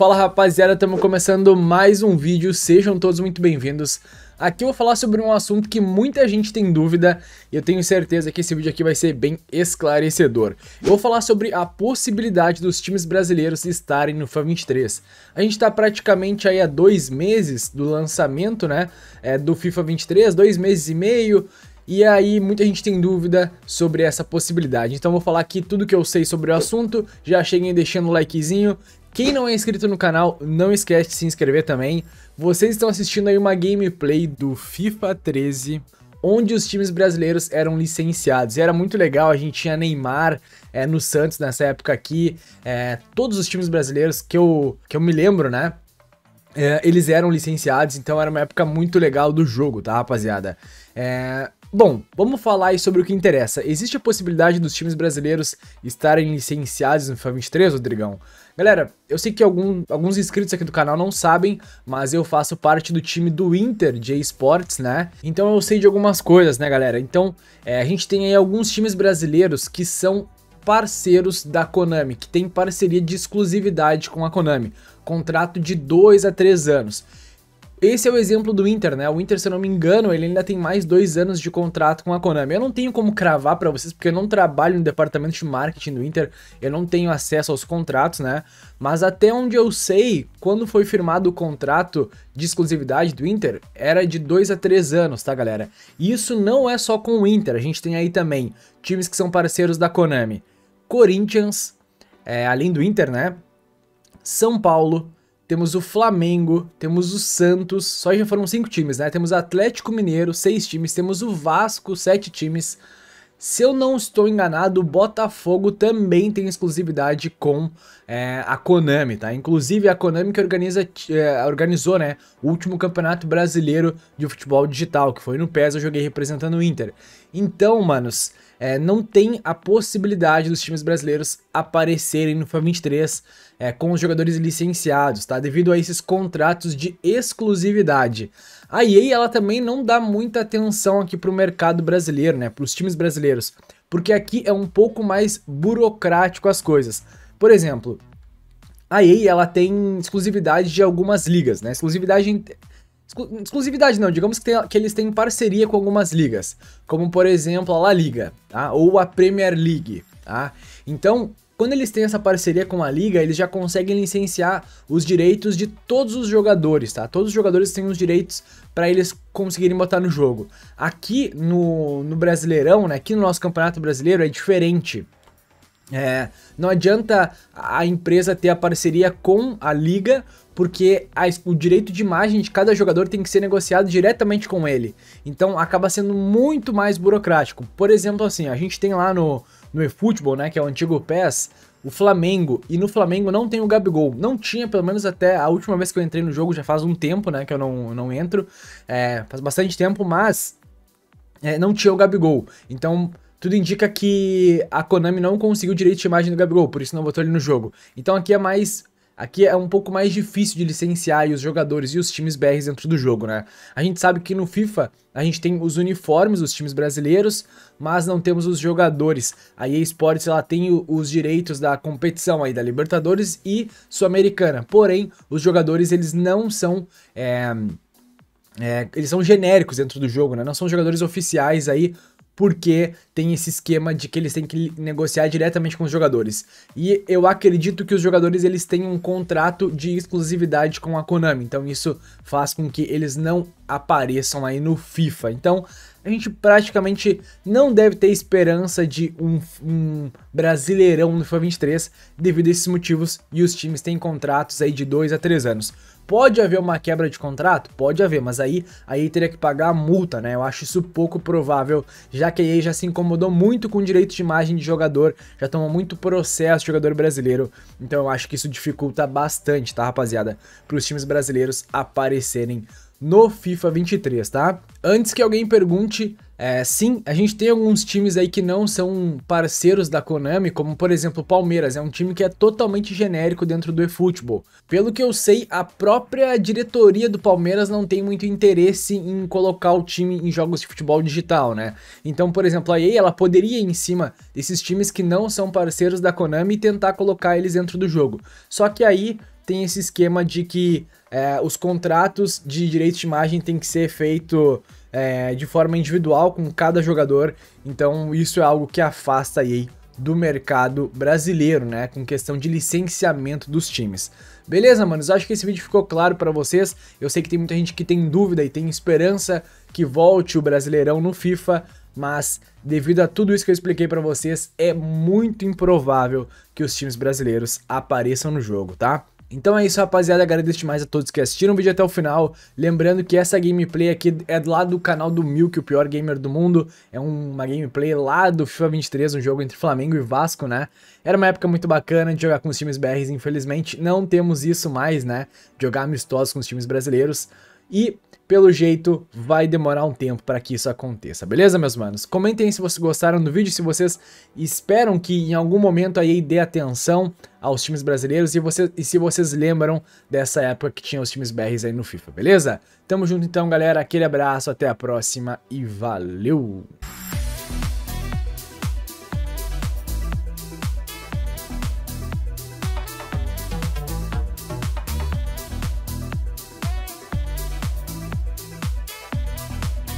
Fala rapaziada, estamos começando mais um vídeo, sejam todos muito bem-vindos. Aqui eu vou falar sobre um assunto que muita gente tem dúvida e eu tenho certeza que esse vídeo aqui vai ser bem esclarecedor. Eu vou falar sobre a possibilidade dos times brasileiros estarem no FIFA 23. A gente está praticamente aí há dois meses do lançamento né, é, do FIFA 23, dois meses e meio, e aí muita gente tem dúvida sobre essa possibilidade. Então vou falar aqui tudo que eu sei sobre o assunto. Já cheguem deixando o likezinho. Quem não é inscrito no canal, não esquece de se inscrever também. Vocês estão assistindo aí uma gameplay do FIFA 13 onde os times brasileiros eram licenciados. E era muito legal, a gente tinha Neymar é, no Santos nessa época aqui. É, todos os times brasileiros que eu, que eu me lembro, né? É, eles eram licenciados, então era uma época muito legal do jogo, tá, rapaziada? É, Bom, vamos falar aí sobre o que interessa. Existe a possibilidade dos times brasileiros estarem licenciados no FIFA 23, Rodrigão? Galera, eu sei que algum, alguns inscritos aqui do canal não sabem, mas eu faço parte do time do Inter de Sports, né? Então eu sei de algumas coisas, né, galera? Então, é, a gente tem aí alguns times brasileiros que são parceiros da Konami, que tem parceria de exclusividade com a Konami. Contrato de 2 a 3 anos. Esse é o exemplo do Inter, né? O Inter, se eu não me engano, ele ainda tem mais dois anos de contrato com a Konami. Eu não tenho como cravar para vocês, porque eu não trabalho no departamento de marketing do Inter, eu não tenho acesso aos contratos, né? Mas até onde eu sei, quando foi firmado o contrato de exclusividade do Inter, era de dois a três anos, tá, galera? E isso não é só com o Inter, a gente tem aí também times que são parceiros da Konami. Corinthians, é, além do Inter, né? São Paulo, temos o Flamengo, temos o Santos, só já foram cinco times, né? Temos Atlético Mineiro, seis times, temos o Vasco, sete times. Se eu não estou enganado, o Botafogo também tem exclusividade com é, a Konami, tá? Inclusive a Konami que organiza, é, organizou, né, o último campeonato brasileiro de futebol digital, que foi no PES, eu joguei representando o Inter. Então, manos, é, não tem a possibilidade dos times brasileiros aparecerem no FIFA 23 é, com os jogadores licenciados, tá? Devido a esses contratos de exclusividade. A EA, ela também não dá muita atenção aqui pro mercado brasileiro, né? Pros times brasileiros. Porque aqui é um pouco mais burocrático as coisas. Por exemplo, a EA ela tem exclusividade de algumas ligas, né? Exclusividade exclusividade não, digamos que, tem, que, eles têm parceria com algumas ligas, como por exemplo a La Liga, tá? ou a Premier League, tá? Então, quando eles têm essa parceria com a liga, eles já conseguem licenciar os direitos de todos os jogadores, tá? Todos os jogadores têm os direitos para eles conseguirem botar no jogo. Aqui no, no Brasileirão, né? Aqui no nosso Campeonato Brasileiro é diferente, é, não adianta a empresa ter a parceria com a liga, porque a, o direito de imagem de cada jogador tem que ser negociado diretamente com ele. Então acaba sendo muito mais burocrático. Por exemplo, assim, a gente tem lá no, no eFootball, né, que é o antigo PES, o Flamengo, e no Flamengo não tem o Gabigol. Não tinha, pelo menos até a última vez que eu entrei no jogo, já faz um tempo, né, que eu não, não entro, é, faz bastante tempo, mas é, não tinha o Gabigol. Então tudo indica que a Konami não conseguiu direito de imagem do Gabigol, por isso não botou ele no jogo. Então aqui é mais Aqui é um pouco mais difícil de licenciar os jogadores e os times BRs dentro do jogo, né? A gente sabe que no FIFA a gente tem os uniformes dos times brasileiros, mas não temos os jogadores. A EA Sports ela tem os direitos da competição aí da Libertadores e Sul-Americana. Porém, os jogadores eles não são é... É, eles são genéricos dentro do jogo, né? Não são jogadores oficiais aí porque tem esse esquema de que eles têm que negociar diretamente com os jogadores. E eu acredito que os jogadores eles têm um contrato de exclusividade com a Konami, então isso faz com que eles não apareçam aí no FIFA. Então, a gente praticamente não deve ter esperança de um, um brasileirão no FIFA 23 devido a esses motivos e os times têm contratos aí de 2 a 3 anos. Pode haver uma quebra de contrato? Pode haver, mas aí aí teria que pagar a multa, né? Eu acho isso pouco provável, já que a EA já se incomodou muito com direitos de imagem de jogador, já tomou muito processo de jogador brasileiro, então eu acho que isso dificulta bastante, tá, rapaziada? Para os times brasileiros aparecerem no FIFA 23, tá? Antes que alguém pergunte é, sim, a gente tem alguns times aí que não são parceiros da Konami, como por exemplo o Palmeiras, é um time que é totalmente genérico dentro do eFootball. Pelo que eu sei, a própria diretoria do Palmeiras não tem muito interesse em colocar o time em jogos de futebol digital, né? Então, por exemplo, a EA ela poderia ir em cima desses times que não são parceiros da Konami e tentar colocar eles dentro do jogo. Só que aí tem esse esquema de que é, os contratos de direito de imagem tem que ser feito é, de forma individual com cada jogador. Então isso é algo que afasta a EA do mercado brasileiro, né? Com questão de licenciamento dos times. Beleza, manos? Acho que esse vídeo ficou claro para vocês. Eu sei que tem muita gente que tem dúvida e tem esperança que volte o Brasileirão no FIFA, mas devido a tudo isso que eu expliquei para vocês, é muito improvável que os times brasileiros apareçam no jogo, tá? Então é isso, rapaziada. Agradeço demais a todos que assistiram o vídeo até o final. Lembrando que essa gameplay aqui é lá do canal do Milk, o pior gamer do mundo. É uma gameplay lá do FIFA 23, um jogo entre Flamengo e Vasco, né? Era uma época muito bacana de jogar com os times BRs, infelizmente não temos isso mais, né? Jogar amistosos com os times brasileiros e pelo jeito vai demorar um tempo para que isso aconteça, beleza, meus manos? Comentem aí se vocês gostaram do vídeo, se vocês esperam que em algum momento a EA dê atenção aos times brasileiros e, e se vocês lembram dessa época que tinha os times BRs aí no FIFA, beleza? Tamo junto então, galera. Aquele abraço, até a próxima e valeu!